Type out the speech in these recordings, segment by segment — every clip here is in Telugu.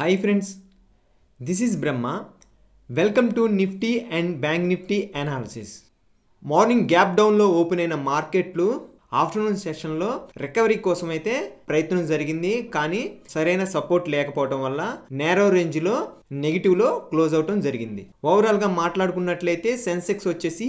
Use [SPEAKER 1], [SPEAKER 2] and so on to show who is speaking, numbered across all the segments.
[SPEAKER 1] hi friends this is Brahma welcome to Nifty and bank Nifty analysis morning gap డౌన్లో ఓపెన్ అయిన మార్కెట్లు ఆఫ్టర్నూన్ సెషన్లో రికవరీ కోసం అయితే ప్రయత్నం జరిగింది కానీ సరైన సపోర్ట్ లేకపోవడం వల్ల నేరో రేంజ్లో నెగిటివ్లో క్లోజ్ అవటం జరిగింది ఓవరాల్గా మాట్లాడుకున్నట్లయితే సెన్సెక్స్ వచ్చేసి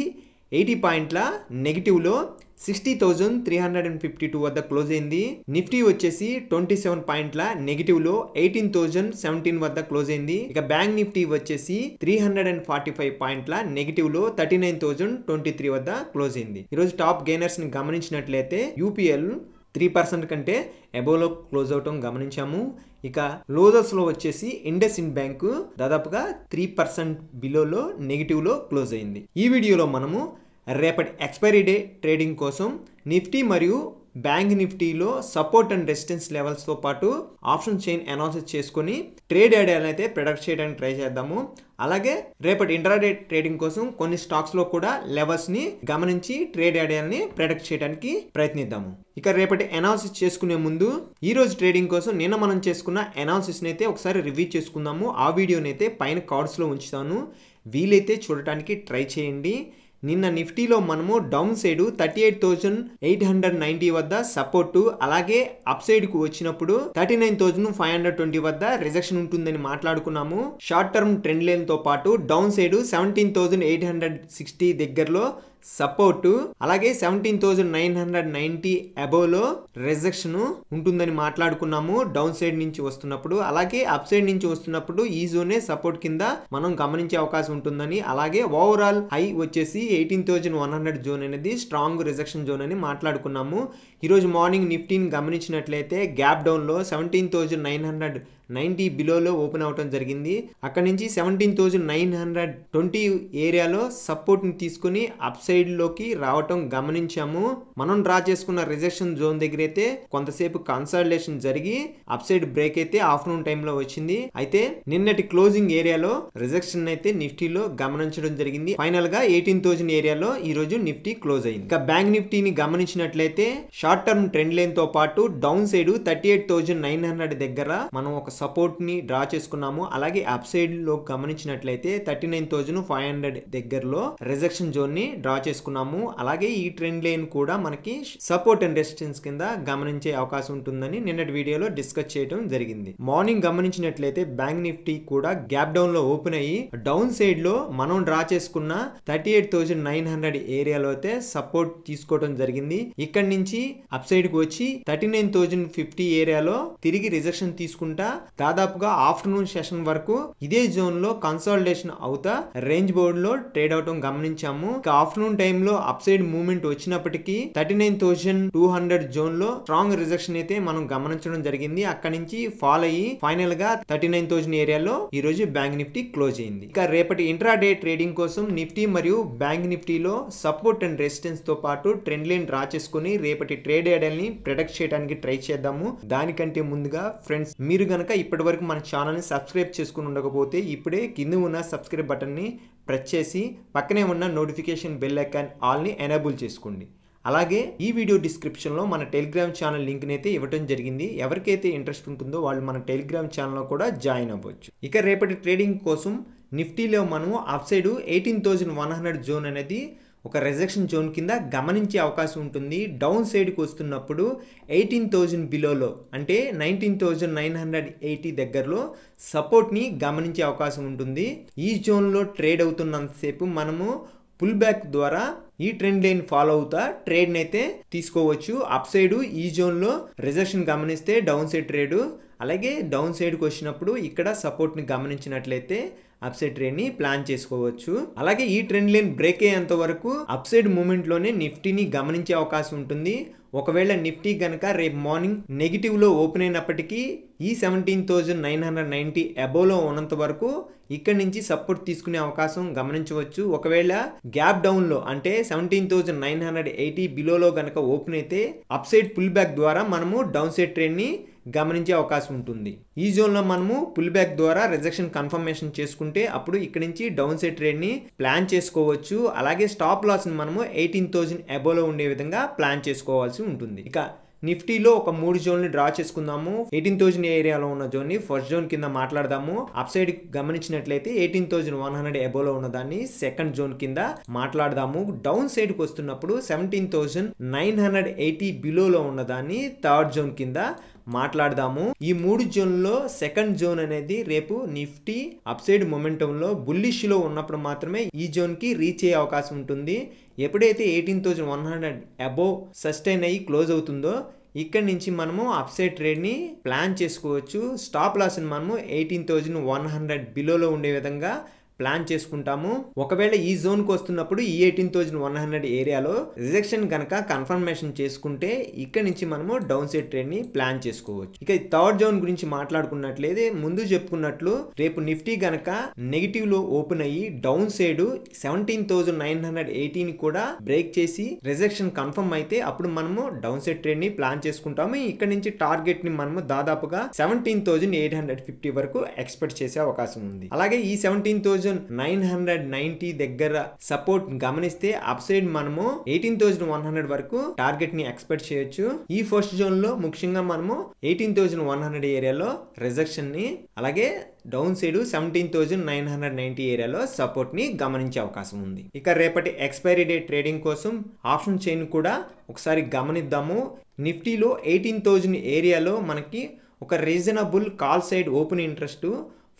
[SPEAKER 1] ఎయిటీ పాయింట్ల నెగిటివ్లో sixty thousand three hundred and fifty two వద్ద క్లోజ్ అయింది నిఫ్టీ వచ్చేసి ట్వంటీ సెవెన్ పాయింట్ల నెగిటివ్ లో ఎయిటీన్ థౌజండ్ సెవెంటీన్ వద్ద క్లోజ్ అయింది ఇక బ్యాంక్ నిఫ్టీ వచ్చేసి three hundred and forty five పాయింట్ల నెగిటివ్ లో thirty nine thousand twenty three వద్ద క్లోజ్ అయింది ఈరోజు టాప్ గేనర్స్ ని గమనించినట్లయితే యూపీఎల్ త్రీ పర్సెంట్ కంటే అబోలో క్లోజ్ అవటం గమనించాము ఇక లో వచ్చేసి ఇండస్ ఇండ్ బ్యాంకు దాదాపుగా త్రీ పర్సెంట్ బిలోలో నెగిటివ్లో క్లోజ్ అయింది ఈ వీడియోలో మనము రేపటి ఎక్స్పైరీ డే ట్రేడింగ్ కోసం నిఫ్టీ మరియు బ్యాంక్ నిఫ్టీలో సపోర్ట్ అండ్ రెసిస్టెన్స్ లెవెల్స్తో పాటు ఆప్షన్ చైన్ అనౌన్సెస్ చేసుకుని ట్రేడ్ ఐడియాలను అయితే ప్రొడక్ట్ చేయడానికి ట్రై చేద్దాము అలాగే రేపటి ఇంటరాడే ట్రేడింగ్ కోసం కొన్ని స్టాక్స్లో కూడా లెవెల్స్ని గమనించి ట్రేడ్ ఐడియాలని ప్రొడక్ట్ చేయడానికి ప్రయత్నిద్దాము ఇక రేపటి అనాలిసిస్ చేసుకునే ముందు ఈ రోజు ట్రేడింగ్ కోసం నిన్న మనం చేసుకున్న అనాలిసిస్ని అయితే ఒకసారి రివ్యూ చేసుకుందాము ఆ వీడియోని అయితే పైన కార్డ్స్లో ఉంచుతాను వీలైతే చూడటానికి ట్రై చేయండి నిన్న నిఫ్టీలో మనము down side thirty eight thousand eight hundred ninety వద్ద సపోర్టు అలాగే అప్ సైడ్కు వచ్చినప్పుడు thirty nine thousand five hundred twenty వద్ద రిజెక్షన్ ఉంటుందని మాట్లాడుకున్నాము షార్ట్ టర్మ్ ట్రెండ్ లైన్తో పాటు down side seventeen thousand eight hundred sixty దగ్గరలో సపోర్టు అలాగే seventeen thousand nine hundred ninety అబోవ్లో రిజెక్షన్ ఉంటుందని మాట్లాడుకున్నాము డౌన్ సైడ్ నుంచి వస్తున్నప్పుడు అలాగే అప్ సైడ్ నుంచి వస్తున్నప్పుడు ఈ జోనే సపోర్ట్ కింద మనం గమనించే అవకాశం ఉంటుందని అలాగే ఓవరాల్ హై వచ్చేసి eighteen thousand one hundred zone అనేది స్ట్రాంగ్ రిజెక్షన్ జోన్ అని మాట్లాడుకున్నాము ఈరోజు మార్నింగ్ నిఫ్టీని గమనించినట్లయితే గ్యాప్ డౌన్లో seventeen thousand nine hundred ninety బిలోలో ఓపెన్ అవటం జరిగింది అక్కడ నుంచి seventeen thousand nine hundred twenty ఏరియాలో సపోర్ట్ని తీసుకుని అప్ లోకి రావటం గమనించాము మనం డ్రా చేసుకున్న రిజెక్షన్ జోన్ దగ్గర అయితే కొంతసేపు కన్సల్టేషన్ జరిగి అప్ సైడ్ బ్రేక్ అయితే ఆఫ్టర్నూన్ టైంలో వచ్చింది అయితే నిన్నటి క్లోజింగ్ ఏరియాలో రిజెక్షన్ అయితే నిఫ్టీలో గమనించడం జరిగింది ఫైనల్ గా ఎయిటీన్ థౌజండ్ ఏరియాలో రోజు నిఫ్టీ క్లోజ్ అయింది ఇంకా బ్యాంక్ నిఫ్టీని గమనించినట్లయితే షార్ట్ టర్మ్ ట్రెండ్ లైన్ తో పాటు down side thirty eight thousand nine hundred దగ్గర మనం ఒక సపోర్ట్ని డ్రా చేసుకున్నాము అలాగే అప్ సైడ్లో గమనించినట్లయితే thirty nine thousand five hundred దగ్గరలో రిజెక్షన్ జోన్ని డ్రా చేసుకున్నాము అలాగే ఈ ట్రెండ్ లైన్ కూడా మనకి సపోర్ట్ అండ్ రెసిస్టెన్స్ కింద గమనించే అవకాశం ఉంటుందని నిన్నటి వీడియోలో డిస్కస్ చేయడం జరిగింది మార్నింగ్ గమనించినట్లయితే బ్యాంక్ నిఫ్టీ కూడా గ్యాప్ డౌన్ లో ఓపెన్ అయ్యి డౌన్ సైడ్ లో మనం డ్రా చేసుకున్న thirty eight thousand nine hundred ఏరియాలో అయితే సపోర్ట్ తీసుకోవడం జరిగింది ఇక్కడ నుంచి అప్ సైడ్ కు వచ్చి థర్టీ నైన్ థౌజండ్ ఫిఫ్టీ ఏరియాలో తిరిగి రిజెక్షన్ తీసుకుంటా దాదాపుగా ఆఫ్టర్నూన్ సెషన్ వరకు ఇదే జోన్ లో కన్సాలిడేషన్ అవుతా రేంజ్ బోర్డు లో ట్రేడ్ అవటం గమనించాము ఆఫ్టర్నూన్ టైంలో అప్ సైడ్ మూవ్మెంట్ వచ్చినప్పటికీ thirty nine thousand two hundred zone లో స్ట్రాంగ్ రిజెక్షన్ అయితే మనం గమనించడం జరిగింది అక్కడి నుంచి ఫాల్ అయ్యి ఫైనల్ గా థర్టీ నైన్ థౌసండ్ ఏరియాలో ఈ రోజు బ్యాంక్ నిఫ్టీ క్లోజ్ అయింది ఇక రేపటి ఇంట్రా డే ట్రేడింగ్ కోసం నిఫ్టీ మరియు బ్యాంక్ నిఫ్టీ లో సపోర్ట్ అండ్ రెసిస్టెన్స్ తో పాటు ట్రెండ్ లైన్ డ్రా చేసుకుని రేపటి ట్రేడ్ ఏడల్ని ప్రొడక్ట్ చేయడానికి ట్రై చేద్దాము దానికంటే ముందుగా ఫ్రెండ్స్ మీరు గనక ఇప్పటివరకు మన ఛానల్ని సబ్స్క్రైబ్ చేసుకుని ఉండకపోతే ఇప్పుడే కింద ఉన్న సబ్స్క్రైబ్ బటన్ని ప్రెస్ చేసి పక్కనే ఉన్న నోటిఫికేషన్ బెల్ ఐకాన్ ఆల్ని ఎనేబుల్ చేసుకోండి అలాగే ఈ వీడియో డిస్క్రిప్షన్లో మన టెలిగ్రామ్ ఛానల్ లింక్ని అయితే ఇవ్వడం జరిగింది ఎవరికైతే ఇంట్రెస్ట్ ఉంటుందో వాళ్ళు మన టెలిగ్రామ్ ఛానల్లో కూడా జాయిన్ అవ్వచ్చు ఇక రేపటి ట్రేడింగ్ కోసం నిఫ్టీలో మనము up side eighteen thousand one hundred zone అనేది ఒక రిజెక్షన్ జోన్ కింద గమనించే అవకాశం ఉంటుంది డౌన్ సైడ్కి వస్తున్నప్పుడు ఎయిటీన్ థౌజండ్ బిలోలో అంటే nineteen thousand nine hundred eighty దగ్గరలో సపోర్ట్ని గమనించే అవకాశం ఉంటుంది ఈ జోన్లో ట్రేడ్ అవుతున్నంతసేపు మనము పుల్ బ్యాక్ ద్వారా ఈ ట్రెండ్ లైన్ ఫాలో అవుతా ట్రేడ్ని అయితే తీసుకోవచ్చు అప్ సైడ్ ఈ జోన్లో రిజెక్షన్ గమనిస్తే డౌన్ సైడ్ ట్రేడ్ అలాగే డౌన్ సైడ్కి వచ్చినప్పుడు ఇక్కడ సపోర్ట్ని గమనించినట్లయితే అప్సైడ్ ని ప్లాన్ చేసుకోవచ్చు అలాగే ఈ ట్రెండ్ లైన్ బ్రేక్ అయ్యేంత వరకు అప్సైడ్ మూమెంట్లోనే నిఫ్టీని గమనించే అవకాశం ఉంటుంది ఒకవేళ నిఫ్టీ కనుక రేపు మార్నింగ్ నెగిటివ్లో ఓపెన్ అయినప్పటికీ ఈ seventeen thousand nine hundred ninety అబోవ్లో ఉన్నంత వరకు ఇక్కడ నుంచి సపోర్ట్ తీసుకునే అవకాశం గమనించవచ్చు ఒకవేళ గ్యాప్ డౌన్లో అంటే seventeen thousand nine hundred eighty బిలోలో కనుక ఓపెన్ అయితే అప్ సైడ్ పుల్ బ్యాక్ ద్వారా మనము డౌన్ సైడ్ ని గమనించే అవకాశం ఉంటుంది ఈ జోన్లో మనము పుల్ బ్యాక్ ద్వారా రిజెక్షన్ కన్ఫర్మేషన్ చేసుకుంటే అప్పుడు ఇక్కడ నుంచి డౌన్ సైడ్ ని ప్లాన్ చేసుకోవచ్చు అలాగే స్టాప్ లాస్ని మనము ఎయిటీన్ థౌజండ్ అబోలో ఉండే విధంగా ప్లాన్ చేసుకోవాల్సి ఉంటుంది ఇక నిఫ్టీలో ఒక మూడు జోన్లు డ్రా చేసుకుందాము ఎయిటీన్ థౌజండ్ ఏరియాలో ఉన్న జోన్ని ఫస్ట్ జోన్ కింద మాట్లాడదాము అప్ సైడ్ గమనించినట్లయితే ఎయిటీన్ థౌజండ్ వన్ హండ్రెడ్ ఎబోలో ఉన్న దాన్ని సెకండ్ జోన్ కింద మాట్లాడదాము డౌన్ సైడ్ కి వస్తున్నప్పుడు seventeen thousand nine hundred eighty బిలోలో ఉన్న దాన్ని థర్డ్ జోన్ కింద మాట్లాడదాము ఈ మూడు జోన్లో సెకండ్ జోన్ అనేది రేపు నిఫ్టీ అప్సైడ్ బుల్లిష్ బుల్లిష్లో ఉన్నప్పుడు మాత్రమే ఈ జోన్కి రీచ్ అయ్యే అవకాశం ఉంటుంది ఎప్పుడైతే eighteen thousand one hundred above sustain అయ్యి క్లోజ్ అవుతుందో ఇక్కడ నుంచి మనము అప్సైడ్ ట్రేడ్ని ప్లాన్ చేసుకోవచ్చు స్టాప్ ని మనము ఎయిటీన్ థౌజండ్ వన్ హండ్రెడ్ బిలోలో ఉండే విధంగా ప్లాన్ చేసుకుంటాము ఒకవేళ ఈ జోన్కి వస్తున్నప్పుడు ఈ ఎయిటీన్ థౌజండ్ వన్ హండ్రెడ్ ఏరియాలో రిజెక్షన్ కనుక కన్ఫర్మేషన్ చేసుకుంటే ఇక్కడ నుంచి మనము డౌన్ సైడ్ ట్రేడ్ ని ప్లాన్ చేసుకోవచ్చు ఇక థర్డ్ జోన్ గురించి మాట్లాడుకున్నట్లయితే ముందు చెప్పుకున్నట్లు రేపు నిఫ్టీ గనక లో ఓపెన్ అయ్యి down side seventeen thousand nine hundred ఎయిటీని కూడా బ్రేక్ చేసి రిజెక్షన్ కన్ఫర్మ్ అయితే అప్పుడు మనము డౌన్ సైడ్ ట్రేడ్ ని ప్లాన్ చేసుకుంటాము ఇక్కడ నుంచి టార్గెట్ ని మనము దాదాపుగా seventeen thousand eight hundred fifty వరకు ఎక్స్పెక్ట్ చేసే అవకాశం ఉంది అలాగే ఈ seventeen thousand thousand nine hundred ninety దగ్గర సపోర్ట్ గమనిస్తే అప్ సైడ్ మనము ఎయిటీన్ వన్ హండ్రెడ్ వరకు టార్గెట్ ని ఎక్స్పెక్ట్ చేయొచ్చు ఈ ఫస్ట్ జోన్ లో ముఖ్యంగా మనము ఎయిటీన్ వన్ హండ్రెడ్ ఏరియాలో రిజెక్షన్ ని అలాగే down side seventeen thousand nine hundred ninety ఏరియాలో సపోర్ట్ ని గమనించే అవకాశం ఉంది ఇక రేపటి ఎక్స్పైరీ డేట్ ట్రేడింగ్ కోసం ఆప్షన్ చైన్ కూడా ఒకసారి గమనిద్దాము నిఫ్టీలో ఎయిటీన్ థౌజండ్ ఏరియాలో మనకి ఒక reasonable call side open interest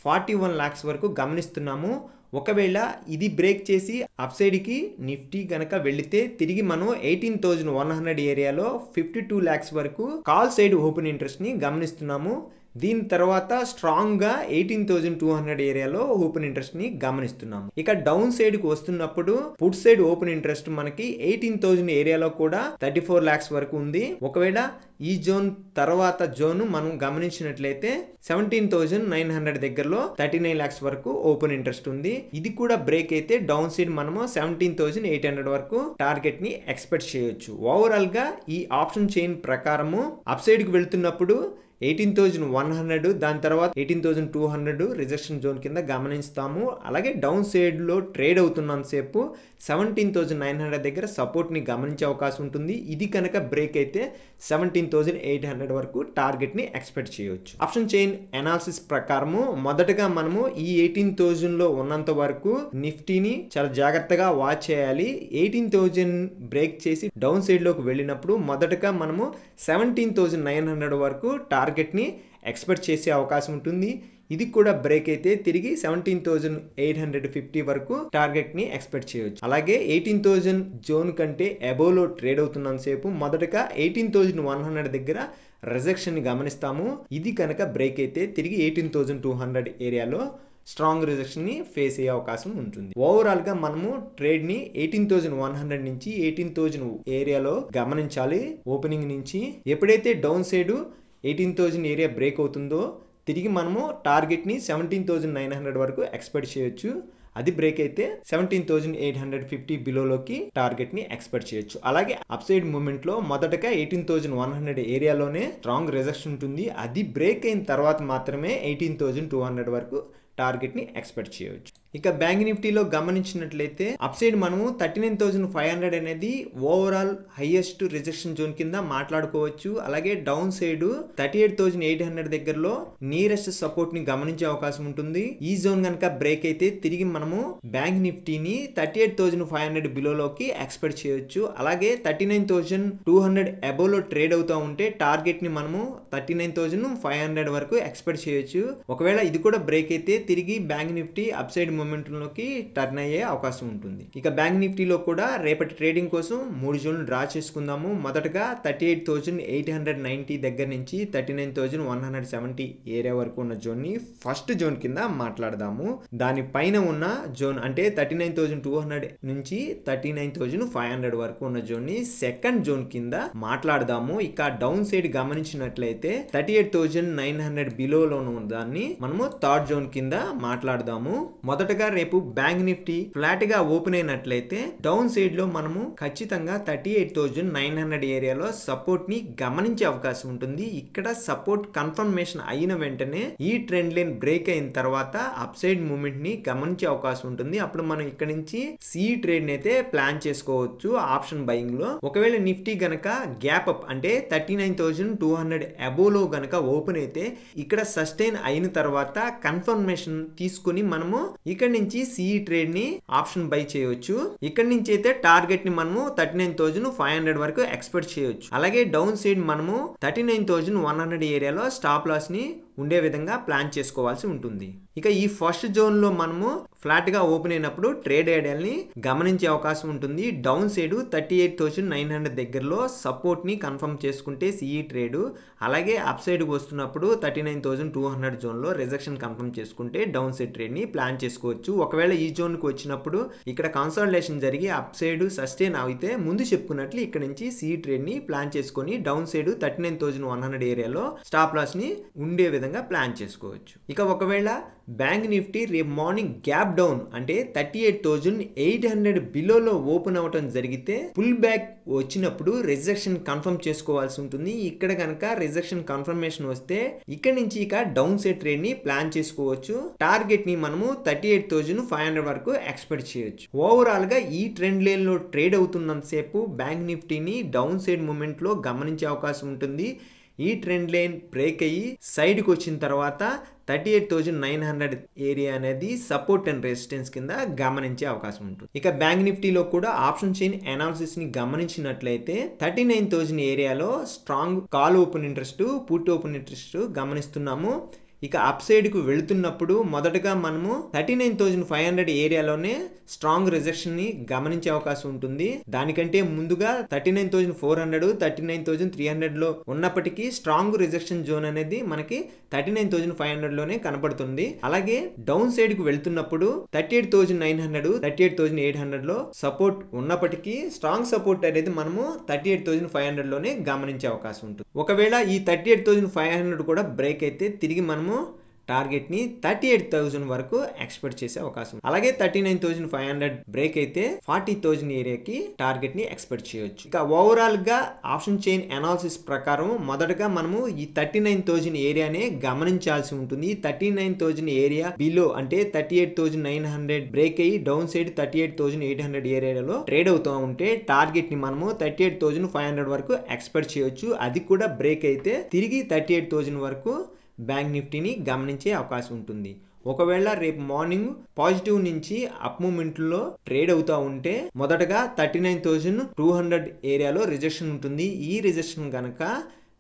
[SPEAKER 1] forty one lakhs వరకు గమనిస్తున్నాము ఒకవేళ ఇది బ్రేక్ చేసి అప్సైడ్కి నిఫ్టీ గనక వెళితే తిరిగి మనం ఎయిటీన్ థౌజండ్ వన్ హండ్రెడ్ ఏరియాలో ఫిఫ్టీ టూ ల్యాక్స్ వరకు కాల్ సైడ్ ఓపెన్ ఇంట్రెస్ట్ని గమనిస్తున్నాము దీని తర్వాత స్ట్రాంగ్గా ఎయిటీన్ థౌజండ్ టూ హండ్రెడ్ ఏరియాలో ఓపెన్ ఇంట్రెస్ట్ని గమనిస్తున్నాము ఇక డౌన్ సైడ్కి వస్తున్నప్పుడు పుట్ సైడ్ ఓపెన్ ఇంట్రెస్ట్ మనకి ఎయిటీన్ థౌజండ్ ఏరియాలో కూడా థర్టీ ఫోర్ ల్యాక్స్ వరకు ఉంది ఒకవేళ ఈ జోన్ తర్వాత జోన్ మనం గమనించినట్లయితే సెవెంటీన్ థౌజండ్ నైన్ హండ్రెడ్ దగ్గరలో థర్టీ నైన్ ల్యాక్స్ వరకు ఓపెన్ ఇంట్రెస్ట్ ఉంది ఇది కూడా బ్రేక్ అయితే డౌన్ సైడ్ మనము సెవెంటీన్ థౌజండ్ ఎయిట్ హండ్రెడ్ వరకు టార్గెట్ ని ఎక్స్పెక్ట్ చేయొచ్చు ఓవరాల్ గా ఈ ఆప్షన్ చైన్ ప్రకారము అప్ సైడ్ కి వెళ్తున్నప్పుడు ఎయిటీన్ థౌజండ్ వన్ హండ్రెడ్ దాని తర్వాత eighteen thousand two hundred rejection zone కింద గమనిస్తాము అలాగే డౌన్ సైడ్లో ట్రేడ్ అవుతున్నంతసేపు సెవెంటీన్ థౌజండ్ నైన్ హండ్రెడ్ దగ్గర సపోర్ట్ని గమనించే అవకాశం ఉంటుంది ఇది కనుక బ్రేక్ అయితే సెవెంటీన్ థౌజండ్ ఎయిట్ హండ్రెడ్ వరకు టార్గెట్ని ఎక్స్పెక్ట్ చేయవచ్చు ఆప్షన్ చైన్ అనాలిసిస్ ప్రకారము మొదటగా మనము ఈ ఎయిటీన్ థౌజండ్లో ఉన్నంత వరకు నిఫ్టీని చాలా జాగ్రత్తగా వాచ్ చేయాలి ఎయిటీన్ థౌజండ్ బ్రేక్ చేసి డౌన్ సైడ్లోకి వెళ్ళినప్పుడు మొదటగా మనము సెవెంటీన్ థౌజండ్ నైన్ హండ్రెడ్ వరకు టార్గెట్ని ఎక్స్పెక్ట్ చేసే అవకాశం ఉంటుంది ఇది కూడా బ్రేక్ అయితే తిరిగి seventeen thousand eight hundred fifty వరకు టార్గెట్ ని ఎక్స్పెక్ట్ చేయవచ్చు అలాగే ఎయిటీన్ థౌజండ్ జోన్ కంటే లో ట్రేడ్ అవుతున్నంతసేపు మొదటగా ఎయిటీన్ థౌజండ్ వన్ హండ్రెడ్ దగ్గర రిజెక్షన్ గమనిస్తాము ఇది కనుక బ్రేక్ అయితే తిరిగి ఎయిటీన్ థౌజండ్ టూ హండ్రెడ్ ఏరియాలో స్ట్రాంగ్ రిజెక్షన్ని ఫేస్ అయ్యే అవకాశం ఉంటుంది ఓవరాల్గా మనము ట్రేడ్ని ఎయిటీన్ థౌజండ్ వన్ హండ్రెడ్ నుంచి ఎయిటీన్ థౌజండ్ ఏరియాలో గమనించాలి ఓపెనింగ్ నుంచి ఎప్పుడైతే down side eighteen thousand area break అవుతుందో తిరిగి మనము టార్గెట్ని సెవెంటీన్ థౌజండ్ నైన్ హండ్రెడ్ వరకు ఎక్స్పెక్ట్ చేయొచ్చు అది బ్రేక్ అయితే seventeen thousand eight hundred fifty బిలోలోకి టార్గెట్ని ఎక్స్పెక్ట్ చేయొచ్చు అలాగే అప్ సైడ్ మూమెంట్లో మొదటగా ఎయిటీన్ థౌజండ్ వన్ హండ్రెడ్ ఏరియాలోనే స్ట్రాంగ్ రిజల్ట్స్ ఉంటుంది అది బ్రేక్ అయిన తర్వాత మాత్రమే ఎయిటీన్ థౌజండ్ టూ హండ్రెడ్ వరకు టార్గెట్ని ఎక్స్పెక్ట్ చేయవచ్చు ఇక బ్యాంక్ నిఫ్టీలో గమనించినట్లయితే అప్ సైడ్ మనము thirty nine thousand five hundred అనేది ఓవరాల్ హైయెస్ట్ రిజెక్షన్ జోన్ కింద మాట్లాడుకోవచ్చు అలాగే down side thirty eight thousand eight hundred దగ్గరలో నియరెస్ట్ సపోర్ట్ ని గమనించే అవకాశం ఉంటుంది ఈ జోన్ కనుక బ్రేక్ అయితే తిరిగి మనము బ్యాంక్ నిఫ్టీని thirty eight thousand five hundred బిలోలోకి ఎక్స్పెక్ట్ చేయొచ్చు అలాగే thirty nine thousand two hundred లో ట్రేడ్ అవుతా ఉంటే టార్గెట్ ని మనము thirty nine thousand five hundred వరకు ఎక్స్పెక్ట్ చేయొచ్చు ఒకవేళ ఇది కూడా బ్రేక్ అయితే తిరిగి బ్యాంక్ నిఫ్టీ అప్ సైడ్ మూమెంట్లోకి టర్న్ అయ్యే అవకాశం ఉంటుంది ఇక బ్యాంక్ నిఫ్టీలో కూడా రేపటి ట్రేడింగ్ కోసం మూడు జోన్లు డ్రా చేసుకుందాము మొదటగా thirty eight thousand eight hundred ninety దగ్గర నుంచి thirty nine thousand one hundred seventy area వరకు ఉన్న ని ఫస్ట్ జోన్ కింద మాట్లాడదాము దాని పైన ఉన్న జోన్ అంటే thirty nine thousand two hundred నుంచి thirty nine thousand five hundred వరకు ఉన్న ని సెకండ్ జోన్ కింద మాట్లాడదాము ఇక డౌన్ సైడ్ గమనించినట్లయితే thirty eight thousand nine hundred బిలోలో ఉన్న దాన్ని మనము థర్డ్ జోన్ కింద మాట్లాడదాము మొదట మొదటగా రేపు బ్యాంక్ నిఫ్టీ ఫ్లాట్ గా ఓపెన్ అయినట్లయితే డౌన్ సైడ్ లో మనము ఖచ్చితంగా thirty eight thousand nine hundred ఏరియాలో సపోర్ట్ ని గమనించే అవకాశం ఉంటుంది ఇక్కడ సపోర్ట్ కన్ఫర్మేషన్ అయిన వెంటనే ఈ ట్రెండ్ లైన్ బ్రేక్ అయిన తర్వాత అప్ సైడ్ మూమెంట్ ని గమనించే అవకాశం ఉంటుంది అప్పుడు మనం ఇక్కడ నుంచి సి ట్రేడ్ అయితే ప్లాన్ చేసుకోవచ్చు ఆప్షన్ బయింగ్ లో ఒకవేళ నిఫ్టీ గనక గ్యాప్ అప్ అంటే thirty nine thousand two hundred లో గనక ఓపెన్ అయితే ఇక్కడ సస్టైన్ అయిన తర్వాత కన్ఫర్మేషన్ తీసుకుని మనము ఇక్కడ నుంచి సిఈ ట్రేడ్ ని ఆప్షన్ బై చేయొచ్చు ఇక్కడ నుంచి అయితే టార్గెట్ ని మనము thirty nine thousand five hundred వరకు ఎక్స్పెక్ట్ చేయొచ్చు అలాగే డౌన్ సైడ్ మనము thirty nine thousand one hundred ఏరియాలో స్టాప్ లాస్ ని ఉండే విధంగా ప్లాన్ చేసుకోవాల్సి ఉంటుంది ఇక ఈ ఫస్ట్ జోన్లో మనము ఫ్లాట్గా ఓపెన్ అయినప్పుడు ట్రేడ్ ఐడియల్ని గమనించే అవకాశం ఉంటుంది down side thirty eight thousand nine hundred దగ్గరలో సపోర్ట్ని కన్ఫర్మ్ చేసుకుంటే సిఈ ట్రేడ్ అలాగే అప్ సైడ్కి వస్తున్నప్పుడు thirty nine thousand two hundred జోన్లో రిజెక్షన్ కన్ఫర్మ్ చేసుకుంటే డౌన్ సైడ్ ట్రేడ్ని ప్లాన్ చేసుకోవచ్చు ఒకవేళ ఈ జోన్కి వచ్చినప్పుడు ఇక్కడ కన్సల్టేషన్ జరిగి అప్ సైడ్ సస్టైన్ అయితే ముందు చెప్పుకున్నట్లు ఇక్కడ నుంచి సిఈ ట్రేడ్ని ప్లాన్ చేసుకొని down side thirty nine thousand one hundred ఏరియాలో స్టాప్ లాస్ని ఉండే విధంగా విధంగా ప్లాన్ చేసుకోవచ్చు ఇక ఒకవేళ బ్యాంక్ నిఫ్టీ రేపు మార్నింగ్ గ్యాప్ డౌన్ అంటే thirty eight thousand eight hundred బిలోలో ఓపెన్ అవటం జరిగితే పుల్ బ్యాక్ వచ్చినప్పుడు రిజెక్షన్ కన్ఫర్మ్ చేసుకోవాల్సి ఉంటుంది ఇక్కడ కనుక రిజెక్షన్ కన్ఫర్మేషన్ వస్తే ఇక్కడ నుంచి ఇక డౌన్ సైడ్ ట్రేడ్ ని ప్లాన్ చేసుకోవచ్చు టార్గెట్ ని మనము thirty eight thousand five hundred వరకు ఎక్స్పెక్ట్ చేయొచ్చు ఓవరాల్ గా ఈ ట్రెండ్ లైన్ లో ట్రేడ్ అవుతున్నంతసేపు బ్యాంక్ నిఫ్టీని డౌన్ సైడ్ మూమెంట్ లో గమనించే అవకాశం ఉంటుంది ఈ ట్రెండ్ లైన్ బ్రేక్ అయ్యి సైడ్కి వచ్చిన తర్వాత thirty eight thousand nine hundred area అనేది సపోర్ట్ అండ్ రెసిస్టెన్స్ కింద గమనించే అవకాశం ఉంటుంది ఇక బ్యాంక్ నిఫ్టీలో కూడా ఆప్షన్ చైన్ అనాలిసిస్ ని గమనించినట్లయితే థర్టీ నైన్ థౌజండ్ ఏరియాలో strong call open interest put open interest గమనిస్తున్నాము ఇక అప్ సైడ్కు వెళుతున్నప్పుడు మొదటగా మనము thirty nine thousand five hundred ఏరియాలోనే స్ట్రాంగ్ రిజెక్షన్ ని గమనించే అవకాశం ఉంటుంది దానికంటే ముందుగా thirty nine thousand four hundred thirty nine thousand three హండ్రెడ్లో ఉన్నప్పటికీ స్ట్రాంగ్ రిజెక్షన్ జోన్ అనేది మనకి thirty nine thousand five hundred లోనే కనపడుతుంది అలాగే డౌన్ కు వెళ్తున్నప్పుడు thirty eight thousand nine hundred thirty eight thousand eight హండ్రెడ్లో సపోర్ట్ ఉన్నప్పటికీ స్ట్రాంగ్ సపోర్ట్ అనేది మనము థర్టీ ఎయిట్ థౌజండ్ ఫైవ్ హండ్రెడ్లోనే గమనించే అవకాశం ఉంటుంది ఒకవేళ ఈ thirty eight thousand five hundred కూడా బ్రేక్ అయితే తిరిగి మనం మనము టార్గెట్ని థర్టీ ఎయిట్ థౌజండ్ వరకు ఎక్స్పెక్ట్ చేసే అవకాశం అలాగే thirty nine thousand five hundred break అయితే ఫార్టీ థౌజండ్ ఏరియాకి టార్గెట్ని ఎక్స్పెక్ట్ చేయొచ్చు ఇక ఓవరాల్గా ఆప్షన్ చైన్ అనాలిసిస్ ప్రకారం మొదటగా మనము ఈ థర్టీ నైన్ థౌజండ్ ఏరియానే గమనించాల్సి ఉంటుంది thirty nine thousand area below అంటే thirty eight thousand nine hundred break అయ్యి down side thirty eight thousand eight hundred ఏరియాలో ట్రేడ్ అవుతూ ఉంటే టార్గెట్ని మనము thirty eight thousand five hundred వరకు ఎక్స్పెక్ట్ చేయొచ్చు అది కూడా బ్రేక్ అయితే తిరిగి థర్టీ ఎయిట్ థౌజండ్ వరకు బ్యాంక్ నిఫ్టీని గమనించే అవకాశం ఉంటుంది ఒకవేళ రేపు మార్నింగ్ పాజిటివ్ నుంచి అప్ మూమెంట్లో ట్రేడ్ అవుతూ ఉంటే మొదటగా thirty nine thousand two hundred ఏరియాలో రిజెక్షన్ ఉంటుంది ఈ రిజెక్షన్ కనుక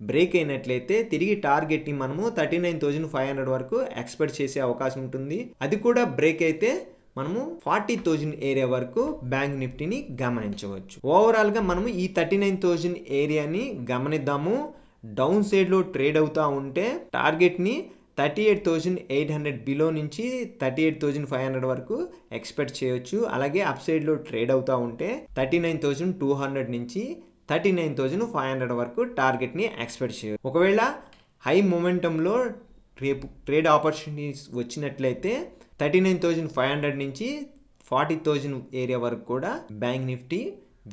[SPEAKER 1] బ్రేక్ అయినట్లయితే తిరిగి టార్గెట్ని మనము thirty nine thousand five hundred వరకు ఎక్స్పెక్ట్ చేసే అవకాశం ఉంటుంది అది కూడా బ్రేక్ అయితే మనము ఫార్టీ థౌజండ్ ఏరియా వరకు బ్యాంక్ నిఫ్టీని గమనించవచ్చు ఓవరాల్గా మనము ఈ థర్టీ నైన్ థౌజండ్ ఏరియాని గమనిద్దాము డౌన్ సైడ్లో ట్రేడ్ అవుతూ ఉంటే టార్గెట్ని thirty eight thousand eight hundred below నుంచి thirty eight thousand five hundred వరకు ఎక్స్పెక్ట్ చేయొచ్చు అలాగే అప్ సైడ్లో ట్రేడ్ అవుతూ ఉంటే thirty nine thousand two hundred నుంచి thirty nine thousand five hundred వరకు టార్గెట్ని ఎక్స్పెక్ట్ చేయొచ్చు ఒకవేళ హై మూమెంటంలో రేపు ట్రేడ్ ఆపర్చునిటీస్ వచ్చినట్లయితే thirty nine thousand five hundred నుంచి ఫార్టీ థౌజండ్ ఏరియా వరకు కూడా బ్యాంక్ నిఫ్టీ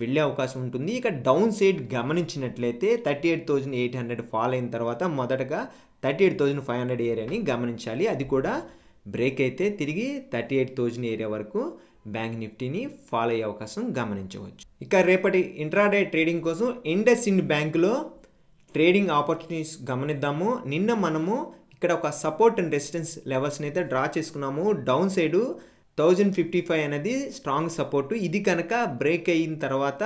[SPEAKER 1] వెళ్ళే అవకాశం ఉంటుంది ఇక డౌన్ సైడ్ గమనించినట్లయితే thirty eight thousand eight hundred fall అయిన తర్వాత మొదటగా thirty eight thousand five hundred ఏరియాని గమనించాలి అది కూడా బ్రేక్ అయితే తిరిగి థర్టీ ఎయిట్ థౌజండ్ ఏరియా వరకు బ్యాంక్ నిఫ్టీని ఫాలో అయ్యే అవకాశం గమనించవచ్చు ఇక రేపటి ఇంట్రాడే ట్రేడింగ్ కోసం ఇండస్ ఇండ్ బ్యాంకులో ట్రేడింగ్ ఆపర్చునిటీస్ గమనిద్దాము నిన్న మనము ఇక్కడ ఒక సపోర్ట్ అండ్ రెసిస్టెన్స్ లెవెల్స్ని అయితే డ్రా చేసుకున్నాము down side thousand fifty five అనేది స్ట్రాంగ్ సపోర్టు ఇది కనుక బ్రేక్ అయిన తర్వాత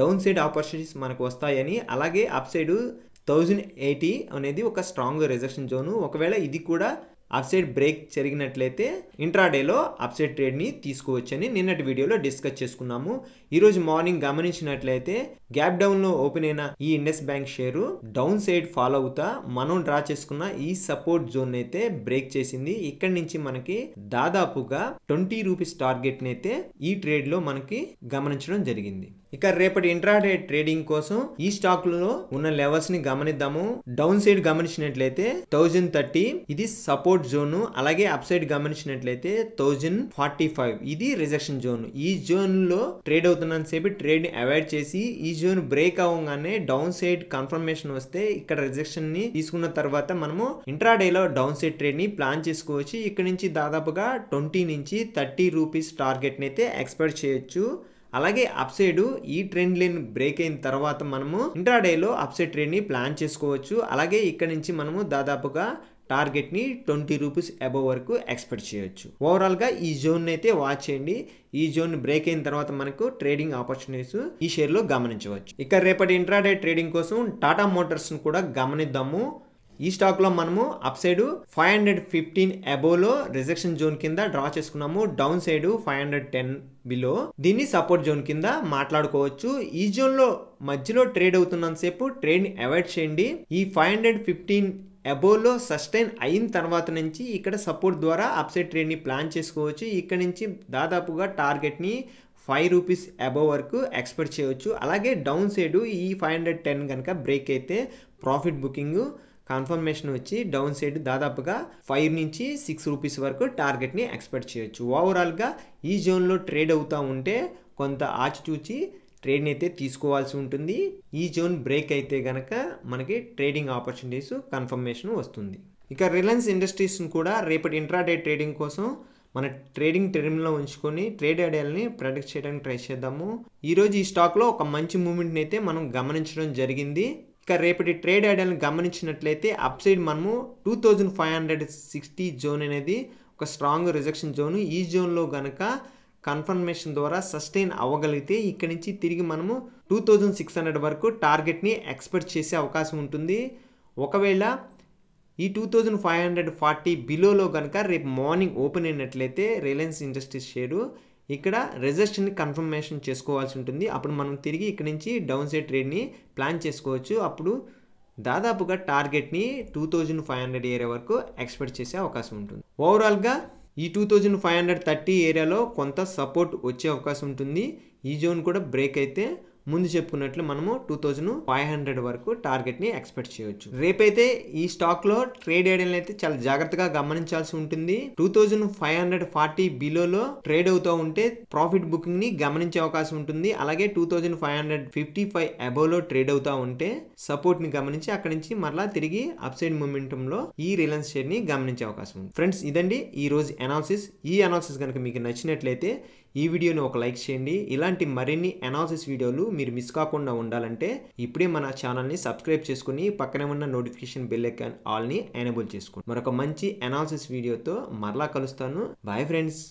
[SPEAKER 1] డౌన్ సైడ్ ఆపర్చునిటీస్ మనకు వస్తాయని అలాగే అప్ సైడ్ థౌజండ్ ఎయిటీ అనేది ఒక స్ట్రాంగ్ రిజర్షన్ జోను ఒకవేళ ఇది కూడా అప్ సైడ్ బ్రేక్ జరిగినట్లయితే ఇంట్రాడేలో అప్ సైడ్ ట్రేడ్ని తీసుకోవచ్చని నిన్నటి వీడియోలో డిస్కస్ చేసుకున్నాము ఈరోజు మార్నింగ్ గమనించినట్లయితే గ్యాప్ డౌన్ లో ఓపెన్ అయిన ఈ Indus bank share down side follow అవుతా మనం డ్రా చేసుకున్న ఈ సపోర్ట్ జోన్ అయితే బ్రేక్ చేసింది ఇక్కడ నుంచి మనకి దాదాపుగా ట్వంటీ రూపీస్ టార్గెట్ అయితే ఈ ట్రేడ్ లో మనకి గమనించడం జరిగింది ఇక రేపటి ఇంట్రాడే ట్రేడింగ్ కోసం ఈ స్టాక్ లో ఉన్న లెవెల్స్ ని గమనిద్దాము డౌన్ సైడ్ గమనించినట్లయితే థౌజండ్ థర్టీ ఇది సపోర్ట్ జోన్ అలాగే అప్ సైడ్ గమనించినట్లయితే థౌజండ్ ఫార్టీ ఫైవ్ ఇది రిజెక్షన్ జోన్ ఈ జోన్ లో ట్రేడ్ అవుతున్నంతసేపు ట్రేడ్ అవాయిడ్ చేసి ఈ జోన్ బ్రేక్ అవ్వగానే డౌన్ సైడ్ కన్ఫర్మేషన్ వస్తే ఇక్కడ రిజెక్షన్ ని తీసుకున్న తర్వాత మనము ఇంట్రాడేలో డౌన్ సైడ్ ట్రేడ్ ని ప్లాన్ చేసుకోవచ్చు ఇక్కడ నుంచి దాదాపుగా ట్వంటీ నుంచి థర్టీ రూపీస్ టార్గెట్ ని అయితే ఎక్స్పెక్ట్ చేయొచ్చు అలాగే అప్ సైడ్ ఈ ట్రెండ్ లైన్ బ్రేక్ అయిన తర్వాత మనము ఇంట్రాడేలో అప్ సైడ్ ట్రేడ్ ని ప్లాన్ చేసుకోవచ్చు అలాగే ఇక్కడ నుంచి మనము దాదాపుగా టార్గెట్ని ట్వంటీ రూపీస్ అబవ్ వరకు ఎక్స్పెక్ట్ చేయొచ్చు ఓవరాల్గా ఈ జోన్ అయితే వాచ్ చేయండి ఈ జోన్ బ్రేక్ అయిన తర్వాత మనకు ట్రేడింగ్ ఆపర్చునిటీస్ ఈ షేర్లో గమనించవచ్చు ఇక రేపటి ఇంట్రాడే ట్రేడింగ్ కోసం టాటా మోటార్స్ను కూడా గమనిద్దాము ఈ స్టాక్లో మనము up side five hundred fifteen లో రిజెక్షన్ జోన్ కింద డ్రా చేసుకున్నాము down side five hundred ten below దీన్ని సపోర్ట్ జోన్ కింద మాట్లాడుకోవచ్చు ఈ జోన్లో మధ్యలో ట్రేడ్ అవుతున్నంతసేపు ని అవాయిడ్ చేయండి ఈ ఫైవ్ హండ్రెడ్ ఫిఫ్టీన్ అబోలో సస్టైన్ అయిన తర్వాత నుంచి ఇక్కడ సపోర్ట్ ద్వారా అప్సైడ్ ట్రేడ్ని ప్లాన్ చేసుకోవచ్చు ఇక్కడ నుంచి దాదాపుగా టార్గెట్ని ఫైవ్ రూపీస్ అబోవ్ వరకు ఎక్స్పెక్ట్ చేయవచ్చు అలాగే డౌన్ సైడ్ ఈ ఫైవ్ హండ్రెడ్ టెన్ కనుక బ్రేక్ అయితే ప్రాఫిట్ బుకింగ్ కన్ఫర్మేషన్ వచ్చి డౌన్ సైడ్ దాదాపుగా ఫైవ్ నుంచి సిక్స్ రూపీస్ వరకు టార్గెట్ని ఎక్స్పెక్ట్ చేయొచ్చు ఓవరాల్గా ఈ జోన్లో ట్రేడ్ అవుతూ ఉంటే కొంత ఆచిచూచి ట్రేడ్ని అయితే తీసుకోవాల్సి ఉంటుంది ఈ జోన్ బ్రేక్ అయితే కనుక మనకి ట్రేడింగ్ ఆపర్చునిటీస్ కన్ఫర్మేషన్ వస్తుంది ఇక రిలయన్స్ ఇండస్ట్రీస్ని కూడా రేపటి ఇంట్రాడే ట్రేడింగ్ కోసం మన ట్రేడింగ్ టెర్మినల్లో ఉంచుకొని ట్రేడ్ ఐడియాలని ప్రొడక్ట్ చేయడానికి ట్రై చేద్దాము ఈరోజు ఈ స్టాక్లో ఒక మంచి మూమెంట్ని అయితే మనం గమనించడం జరిగింది ఇక రేపటి ట్రేడ్ ఐడియాలను గమనించినట్లయితే అప్ సైడ్ మనము two thousand five hundred sixty zone అనేది ఒక స్ట్రాంగ్ రిజెక్షన్ జోను ఈ జోన్లో కనుక కన్ఫర్మేషన్ ద్వారా సస్టైన్ అవ్వగలిగితే ఇక్కడ నుంచి తిరిగి మనము టూ థౌజండ్ సిక్స్ హండ్రెడ్ వరకు టార్గెట్ని ఎక్స్పెక్ట్ చేసే అవకాశం ఉంటుంది ఒకవేళ ఈ two thousand five hundred forty బిలోలో కనుక రేపు మార్నింగ్ ఓపెన్ అయినట్లయితే రిలయన్స్ ఇండస్ట్రీస్ షేరు ఇక్కడ రిజర్వేషన్ని కన్ఫర్మేషన్ చేసుకోవాల్సి ఉంటుంది అప్పుడు మనం తిరిగి ఇక్కడ నుంచి డౌన్ సైడ్ ట్రేడ్ని ప్లాన్ చేసుకోవచ్చు అప్పుడు దాదాపుగా టార్గెట్ని two thousand five hundred area వరకు ఎక్స్పెక్ట్ చేసే అవకాశం ఉంటుంది ఓవరాల్గా ఈ two thousand five hundred thirty ఏరియాలో కొంత సపోర్ట్ వచ్చే అవకాశం ఉంటుంది ఈ జోన్ కూడా బ్రేక్ అయితే ముందు చెప్పుకున్నట్లు మనము టూ థౌజండ్ ఫైవ్ హండ్రెడ్ వరకు టార్గెట్ని ఎక్స్పెక్ట్ చేయవచ్చు రేపైతే ఈ స్టాక్లో ట్రేడ్ వేయడం అయితే చాలా జాగ్రత్తగా గమనించాల్సి ఉంటుంది two thousand five hundred forty బిలోలో ట్రేడ్ అవుతూ ఉంటే ప్రాఫిట్ బుకింగ్ని గమనించే అవకాశం ఉంటుంది అలాగే two thousand five hundred fifty five లో ట్రేడ్ అవుతూ ఉంటే సపోర్ట్ని గమనించి అక్కడి నుంచి మరలా తిరిగి అప్సైడ్ లో ఈ రిలయన్స్ ని గమనించే అవకాశం ఉంది ఫ్రెండ్స్ ఇదండి ఈ రోజు అనాలిసిస్ ఈ అనాలిసిస్ కనుక మీకు నచ్చినట్లయితే ఈ వీడియోని ఒక లైక్ చేయండి ఇలాంటి మరిన్ని అనాలిసిస్ వీడియోలు మీరు మిస్ కాకుండా ఉండాలంటే ఇప్పుడే మన ఛానల్ని సబ్స్క్రైబ్ చేసుకుని పక్కనే ఉన్న నోటిఫికేషన్ బెల్ ఎక్కన్ ఆల్ని ఎనేబుల్ చేసుకోండి మరొక మంచి అనాలిసిస్ వీడియోతో మరలా కలుస్తాను బాయ్ ఫ్రెండ్స్